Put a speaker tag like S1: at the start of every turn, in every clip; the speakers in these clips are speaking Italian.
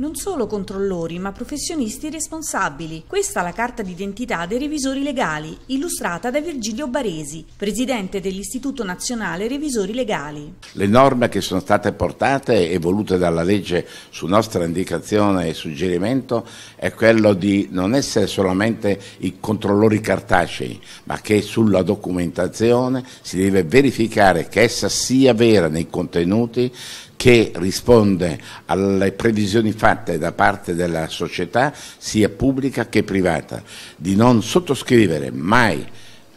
S1: Non solo controllori, ma professionisti responsabili. Questa è la carta d'identità dei revisori legali, illustrata da Virgilio Baresi, presidente dell'Istituto Nazionale Revisori Legali.
S2: Le norme che sono state portate e volute dalla legge su nostra indicazione e suggerimento è quello di non essere solamente i controllori cartacei, ma che sulla documentazione si deve verificare che essa sia vera nei contenuti, che risponde alle previsioni fatte da parte della società sia pubblica che privata, di non sottoscrivere mai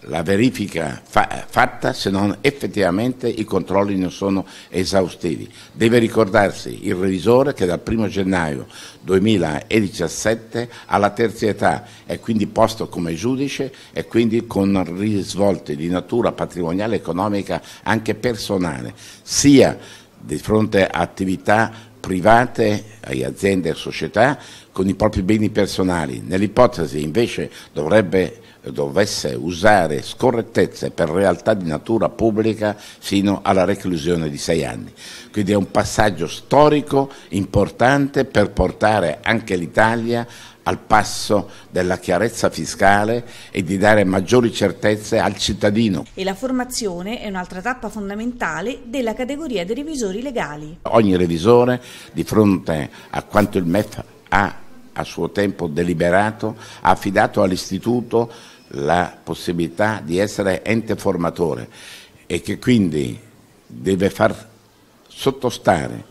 S2: la verifica fa fatta se non effettivamente i controlli non sono esaustivi. Deve ricordarsi il revisore che dal 1 gennaio 2017 alla terza età è quindi posto come giudice e quindi con risvolti di natura patrimoniale, economica, anche personale, sia di fronte a attività private aziende e società con i propri beni personali. Nell'ipotesi invece dovrebbe dovesse usare scorrettezze per realtà di natura pubblica fino alla reclusione di sei anni. Quindi è un passaggio storico importante per portare anche l'Italia al passo della chiarezza fiscale e di dare maggiori certezze al cittadino.
S1: E la formazione è un'altra tappa fondamentale della categoria dei revisori legali.
S2: Ogni revisore di fronte a quanto il MEF ha a suo tempo deliberato, ha affidato all'Istituto la possibilità di essere ente formatore e che quindi deve far sottostare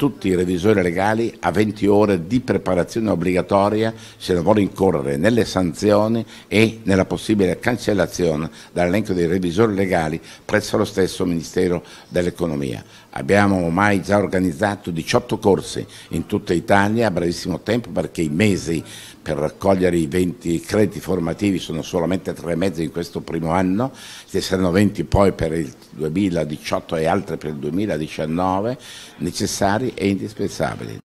S2: tutti i revisori legali a 20 ore di preparazione obbligatoria se non vuole incorrere nelle sanzioni e nella possibile cancellazione dall'elenco dei revisori legali presso lo stesso Ministero dell'Economia. Abbiamo ormai già organizzato 18 corsi in tutta Italia a brevissimo tempo perché i mesi per raccogliere i 20 crediti formativi sono solamente tre mezzi in questo primo anno, ci saranno 20 poi per il 2018 e altri per il 2019, necessari e indispensabili.